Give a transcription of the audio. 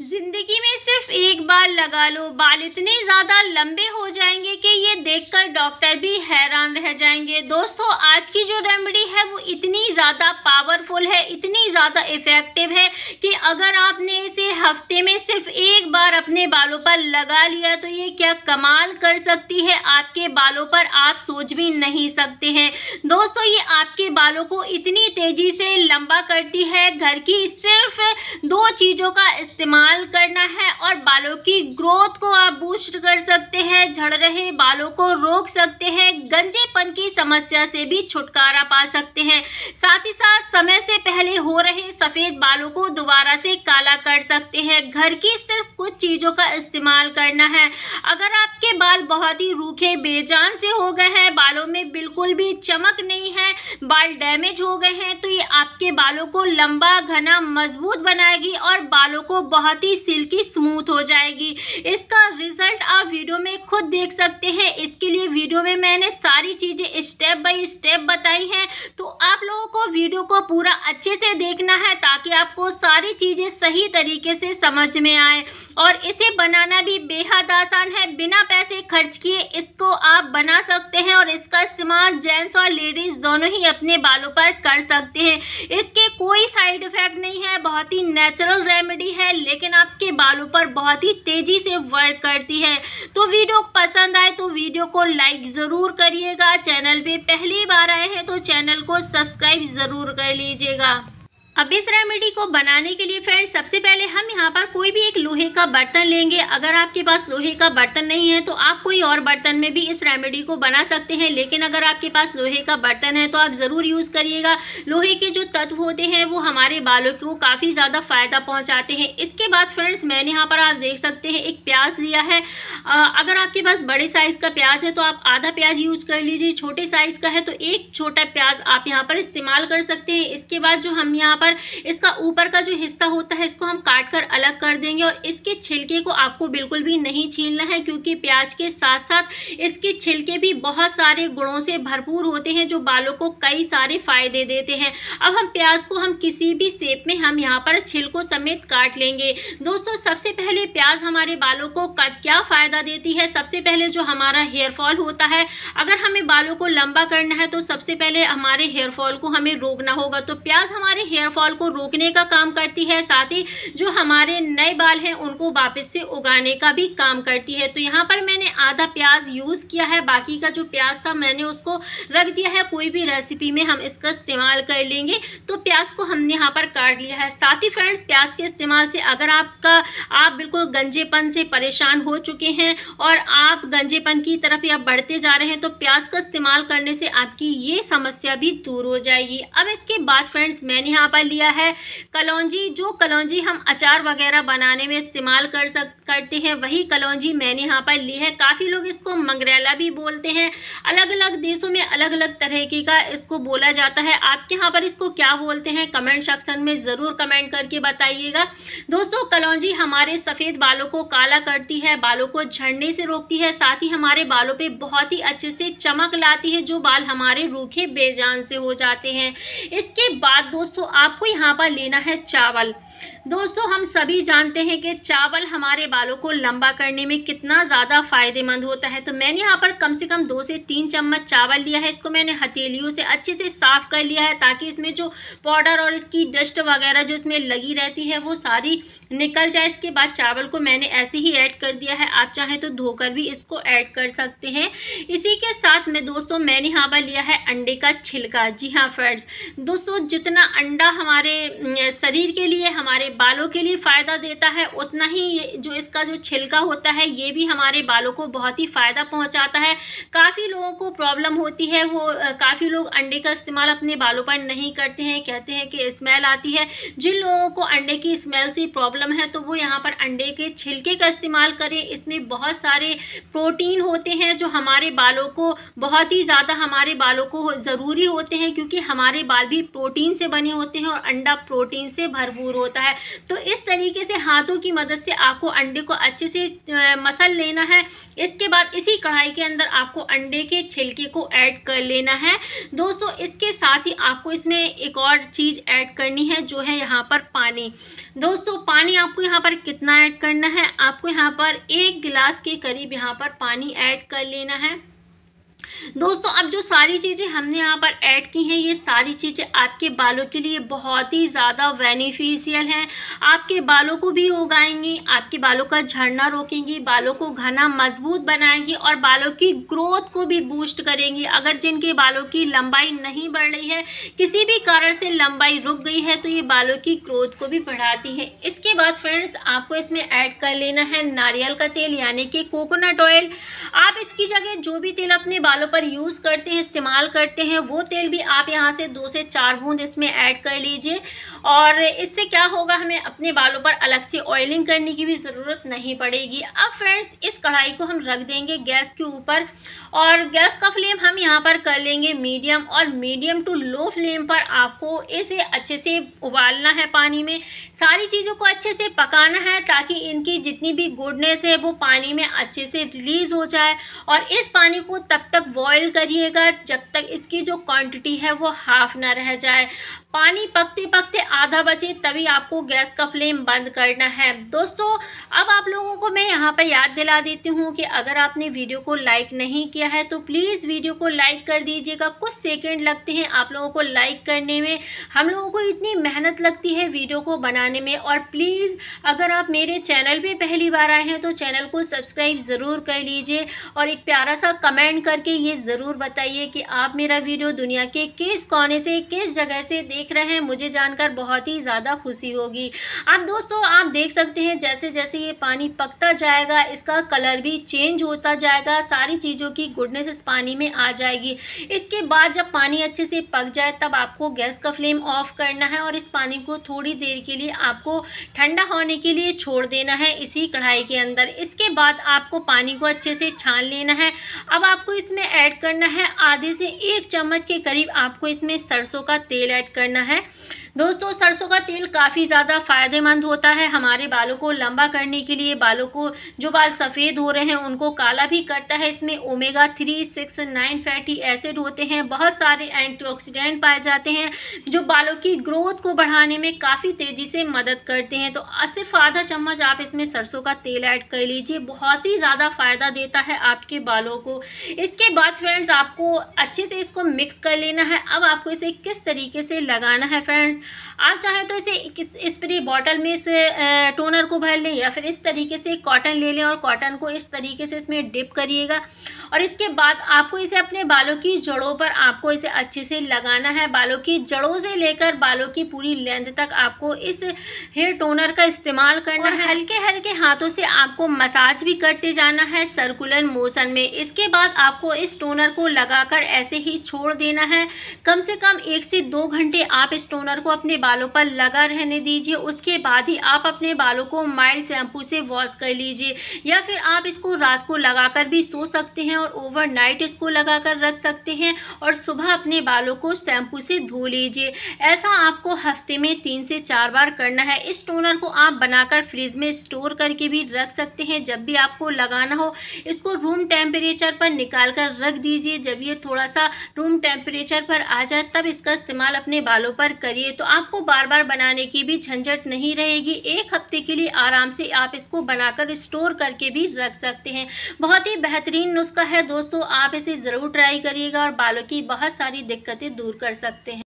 जिंदगी में सिर्फ एक बार लगा लो बाल इतने ज़्यादा लंबे हो जाएंगे कि ये देखकर डॉक्टर भी हैरान रह जाएंगे दोस्तों आज की जो रेमेडी है वो इतनी ज़्यादा पावरफुल है इतनी ज़्यादा इफ़ेक्टिव है कि अगर आपने इसे हफ्ते में सिर्फ एक बार अपने बालों पर लगा लिया तो ये क्या कमाल कर सकती है आपके बालों पर आप सोच भी नहीं सकते हैं दोस्तों ये आपके बालों को इतनी तेज़ी से लंबा करती है घर की सिर्फ दो चीज़ों का इस्तेमाल इस्तेमाल करना है और बालों की ग्रोथ को आप बूस्ट कर सकते हैं झड़ रहे बालों को रोक सकते हैं गंजेपन की समस्या से भी छुटकारा पा सकते हैं साथ ही साथ समय से पहले हो रहे सफ़ेद बालों को दोबारा से काला कर सकते हैं घर की सिर्फ कुछ चीज़ों का इस्तेमाल करना है अगर आपके बाल बहुत ही रूखे बेजान से हो गए हैं बालों में बिल्कुल भी चमक नहीं है बाल डैमेज हो गए हैं तो ये आपके बालों को लंबा घना मजबूत बनाएगी और बालों को बहुत बहुत ही सिल्की स्मूथ हो जाएगी इसका रिजल्ट आप वीडियो में खुद देख सकते हैं इसके लिए वीडियो में मैंने सारी चीज़ें स्टेप बाय स्टेप बताई हैं तो आप लोगों को वीडियो को पूरा अच्छे से देखना है ताकि आपको सारी चीज़ें सही तरीके से समझ में आए और इसे बनाना भी बेहद आसान है बिना पैसे खर्च किए इसको आप बना सकते हैं और इसका इस्तेमाल जेंट्स और लेडीज़ दोनों ही अपने बालों पर कर सकते हैं इसके कोई साइड इफ़ेक्ट नहीं है बहुत ही नेचुरल रेमेडी है लेकिन लेकिन आपके बालों पर बहुत ही तेज़ी से वर्क करती है तो वीडियो पसंद आए तो वीडियो को लाइक ज़रूर करिएगा चैनल पे पहली बार आए हैं तो चैनल को सब्सक्राइब ज़रूर कर लीजिएगा अब इस रेमेडी को बनाने के लिए फ्रेंड्स सबसे पहले हम यहाँ पर कोई भी एक लोहे का बर्तन लेंगे अगर आपके पास लोहे का बर्तन नहीं है तो आप कोई और बर्तन में भी इस रेमेडी को बना सकते हैं लेकिन अगर आपके पास लोहे का बर्तन है तो आप ज़रूर यूज़ करिएगा लोहे के जो तत्व होते हैं वो हमारे बालों को काफ़ी ज़्यादा फ़ायदा पहुँचाते हैं इसके बाद फ्रेंड्स मैंने यहाँ पर आप देख सकते हैं एक प्याज लिया है अगर आपके पास बड़े साइज़ का प्याज है तो आप आधा प्याज यूज़ कर लीजिए छोटे साइज़ का है तो एक छोटा प्याज आप यहाँ पर इस्तेमाल कर सकते हैं इसके बाद जो हम यहाँ पर पर इसका ऊपर का जो हिस्सा होता है इसको हम काट कर अलग कर देंगे और इसके छिलके को आपको बिल्कुल भी नहीं छीलना है क्योंकि प्याज के साथ साथ इसके छिलके भी बहुत सारे गुणों से भरपूर होते हैं जो बालों को कई सारे फायदे देते हैं अब हम प्याज को हम किसी भी सेप में हम यहाँ पर छिलकों समेत काट लेंगे दोस्तों सबसे पहले प्याज हमारे बालों को क्या फ़ायदा देती है सबसे पहले जो हमारा हेयरफॉल होता है अगर हमें बालों को लंबा करना है तो सबसे पहले हमारे हेयरफॉल को हमें रोकना होगा तो प्याज हमारे हेयर फॉल को रोकने का काम करती है साथ ही जो हमारे नए बाल हैं उनको वापस से उगाने का भी काम करती है तो यहाँ पर मैंने आधा प्याज यूज़ किया है बाकी का जो प्याज था मैंने उसको रख दिया है कोई भी रेसिपी में हम इसका इस्तेमाल कर लेंगे तो प्याज को हमने यहाँ पर काट लिया है साथ ही फ्रेंड्स प्याज के इस्तेमाल से अगर आपका आप बिल्कुल गंजेपन से परेशान हो चुके हैं और आप गंजेपन की तरफ या बढ़ते जा रहे हैं तो प्याज का इस्तेमाल करने से आपकी ये समस्या भी दूर हो जाएगी अब इसके बाद फ्रेंड्स मैंने यहाँ पर लिया है कलौजी जो कलौजी हम अचार वगैरह बनाने में इस्तेमाल कर सक करते हैं वही कलौजी मैंने यहाँ पर ली है काफ़ी लोग इसको मंगरेला भी बोलते हैं अलग अलग देशों में अलग अलग तरीके का इसको बोला जाता है आपके यहाँ पर इसको क्या बोलते हैं कमेंट सेक्शन में ज़रूर कमेंट करके बताइएगा दोस्तों कलौजी हमारे सफ़ेद बालों को काला करती है बालों को झड़ने से रोकती है साथ ही हमारे बालों पर बहुत ही अच्छे से चमक लाती है जो बाल हमारे रूखे बेजान से हो जाते हैं इसके बाद दोस्तों आप आपको यहाँ पर लेना है चावल दोस्तों हम सभी जानते हैं कि चावल हमारे बालों को लंबा करने में कितना ज़्यादा फ़ायदेमंद होता है तो मैंने यहाँ पर कम से कम दो से तीन चम्मच चावल लिया है इसको मैंने हथेलियों से अच्छे से साफ़ कर लिया है ताकि इसमें जो पाउडर और इसकी डस्ट वगैरह जो इसमें लगी रहती है वो सारी निकल जाए इसके बाद चावल को मैंने ऐसे ही ऐड कर दिया है आप चाहें तो धोकर भी इसको ऐड कर सकते हैं इसी के साथ में दोस्तों मैंने यहाँ पर लिया है अंडे का छिलका जी हाँ फ्रेंड्स दोस्तों जितना अंडा हमारे शरीर के लिए हमारे बालों के लिए फ़ायदा देता है उतना ही ये जो इसका जो छिलका होता है ये भी हमारे बालों को बहुत ही फ़ायदा पहुंचाता है काफ़ी लोगों को प्रॉब्लम होती है वो काफ़ी लोग अंडे का इस्तेमाल अपने बालों पर नहीं करते हैं कहते हैं कि स्मेल आती है जिन लोगों को अंडे की स्मेल से प्रॉब्लम है तो वो यहाँ पर अंडे के छिलके का इस्तेमाल करें इसमें बहुत सारे प्रोटीन होते हैं जो हमारे बालों को बहुत ही ज़्यादा हमारे बालों को ज़रूरी होते हैं क्योंकि हमारे बाल भी प्रोटीन से बने होते हैं हैं और अंडा प्रोटीन से भरपूर होता है तो इस तरीके से हाथों की मदद से आपको अंडे को अच्छे से मसल लेना है इसके बाद इसी कढ़ाई के अंदर आपको अंडे के छिलके को ऐड कर लेना है दोस्तों इसके साथ ही आपको इसमें एक और चीज़ ऐड करनी है जो है यहाँ पर पानी दोस्तों पानी आपको यहाँ पर कितना ऐड करना है आपको यहाँ पर एक गिलास के करीब यहाँ पर पानी ऐड कर लेना है दोस्तों अब जो सारी चीज़ें हमने यहाँ पर ऐड की हैं ये सारी चीज़ें आपके बालों के लिए बहुत ही ज़्यादा बेनिफिशियल हैं आपके बालों को भी उगाएंगी आपके बालों का झड़ना रोकेंगी बालों को घना मजबूत बनाएंगी और बालों की ग्रोथ को भी बूस्ट करेंगी अगर जिनके बालों की लंबाई नहीं बढ़ रही है किसी भी कारण से लंबाई रुक गई है तो ये बालों की ग्रोथ को भी बढ़ाती है इसके बाद फ्रेंड्स आपको इसमें ऐड कर लेना है नारियल का तेल यानी कि कोकोनट ऑयल आप इसकी जगह जो भी तेल अपने बालों पर यूज़ करते हैं इस्तेमाल करते हैं वो तेल भी आप यहाँ से दो से चार बूंद इसमें ऐड कर लीजिए और इससे क्या होगा हमें अपने बालों पर अलग से ऑयलिंग करने की भी ज़रूरत नहीं पड़ेगी अब फ्रेंड्स इस कढ़ाई को हम रख देंगे गैस के ऊपर और गैस का फ्लेम हम यहाँ पर कर लेंगे मीडियम और मीडियम टू लो फ्लेम पर आपको इसे अच्छे से उबालना है पानी में सारी चीज़ों को अच्छे से पकाना है ताकि इनकी जितनी भी गुडनेस है वो पानी में अच्छे से रिलीज़ हो जाए और इस पानी को तब तक बॉयल करिएगा जब तक इसकी जो क्वांटिटी है वो हाफ ना रह जाए पानी पकते पकते आधा बचे तभी आपको गैस का फ्लेम बंद करना है दोस्तों अब आप लोगों को मैं यहाँ पर याद दिला देती हूँ कि अगर आपने वीडियो को लाइक नहीं किया है तो प्लीज़ वीडियो को लाइक कर दीजिएगा कुछ सेकेंड लगते हैं आप लोगों को लाइक करने में हम लोगों को इतनी मेहनत लगती है वीडियो को बनाने में और प्लीज़ अगर आप मेरे चैनल पर पहली बार आए हैं तो चैनल को सब्सक्राइब ज़रूर कर लीजिए और एक प्यारा सा कमेंट करके ये ज़रूर बताइए कि आप मेरा वीडियो दुनिया के किस कोने से किस जगह से देख रहे हैं मुझे जानकर बहुत बहुत ही ज़्यादा खुशी होगी अब दोस्तों आप देख सकते हैं जैसे जैसे ये पानी पकता जाएगा इसका कलर भी चेंज होता जाएगा सारी चीज़ों की गुडनेस इस पानी में आ जाएगी इसके बाद जब पानी अच्छे से पक जाए तब आपको गैस का फ्लेम ऑफ करना है और इस पानी को थोड़ी देर के लिए आपको ठंडा होने के लिए छोड़ देना है इसी कढ़ाई के अंदर इसके बाद आपको पानी को अच्छे से छान लेना है अब आपको इसमें ऐड करना है आधे से एक चम्मच के करीब आपको इसमें सरसों का तेल ऐड करना है दोस्तों सरसों का तेल काफ़ी ज़्यादा फ़ायदेमंद होता है हमारे बालों को लंबा करने के लिए बालों को जो बाल सफ़ेद हो रहे हैं उनको काला भी करता है इसमें omega three six nine fatty acid होते हैं बहुत सारे एंटीऑक्सीडेंट पाए जाते हैं जो बालों की ग्रोथ को बढ़ाने में काफ़ी तेज़ी से मदद करते हैं तो सिर्फ आधा चम्मच आप इसमें सरसों का तेल ऐड कर लीजिए बहुत ही ज़्यादा फ़ायदा देता है आपके बालों को इसके बाद फ्रेंड्स आपको अच्छे से इसको मिक्स कर लेना है अब आपको इसे किस तरीके से लगाना है फ्रेंड्स आप चाहें तो इसे स्प्रे बॉटल में इस टोनर को भर लें या फिर इस तरीके से कॉटन ले लें और कॉटन को इस तरीके से इसमें डिप करिएगा और इसके बाद आपको इसे अपने बालों की जड़ों पर आपको इसे अच्छे से लगाना है बालों की जड़ों से लेकर बालों की पूरी लेंथ तक आपको इस हेयर टोनर का इस्तेमाल करना है हल्के हल्के हाथों से आपको मसाज भी करते जाना है सर्कुलर मोशन में इसके बाद आपको इस टोनर को लगाकर ऐसे ही छोड़ देना है कम से कम एक से दो घंटे आप इस टोनर को अपने बालों पर लगा रहने दीजिए उसके बाद ही आप अपने बालों को माइल्ड शैम्पू से वॉश कर लीजिए या फिर आप इसको रात को लगाकर भी सो सकते हैं और ओवरनाइट इसको लगाकर रख सकते हैं और सुबह अपने बालों को शैम्पू से धो लीजिए ऐसा आपको हफ्ते में तीन से चार बार करना है इस टोनर को आप बनाकर फ्रिज में स्टोर करके भी रख सकते हैं जब भी आपको लगाना हो इसको रूम टेम्परेचर पर निकाल कर रख दीजिए जब ये थोड़ा सा रूम टेम्परेचर पर आ जाए तब इसका इस्तेमाल अपने बालों पर करिए तो आपको बार बार बनाने की भी झंझट नहीं रहेगी एक हफ्ते के लिए आराम से आप इसको बनाकर स्टोर करके भी रख सकते हैं बहुत ही बेहतरीन नुस्खा है दोस्तों आप इसे ज़रूर ट्राई करिएगा और बालों की बहुत सारी दिक्कतें दूर कर सकते हैं